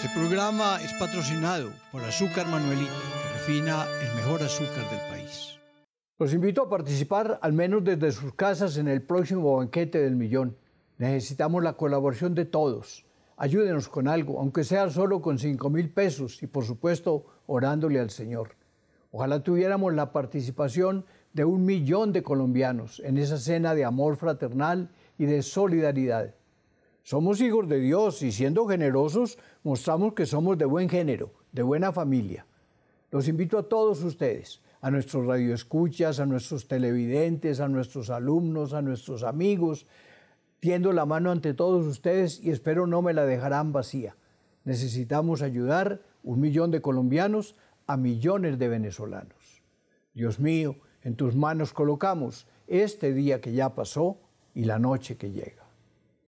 Este programa es patrocinado por Azúcar Manuelito, que refina el mejor azúcar del país. Los invito a participar, al menos desde sus casas, en el próximo banquete del millón. Necesitamos la colaboración de todos. Ayúdenos con algo, aunque sea solo con 5 mil pesos y, por supuesto, orándole al Señor. Ojalá tuviéramos la participación de un millón de colombianos en esa cena de amor fraternal y de solidaridad somos hijos de Dios y siendo generosos mostramos que somos de buen género, de buena familia. Los invito a todos ustedes, a nuestros radioescuchas, a nuestros televidentes, a nuestros alumnos, a nuestros amigos. Tiendo la mano ante todos ustedes y espero no me la dejarán vacía. Necesitamos ayudar un millón de colombianos a millones de venezolanos. Dios mío, en tus manos colocamos este día que ya pasó y la noche que llega.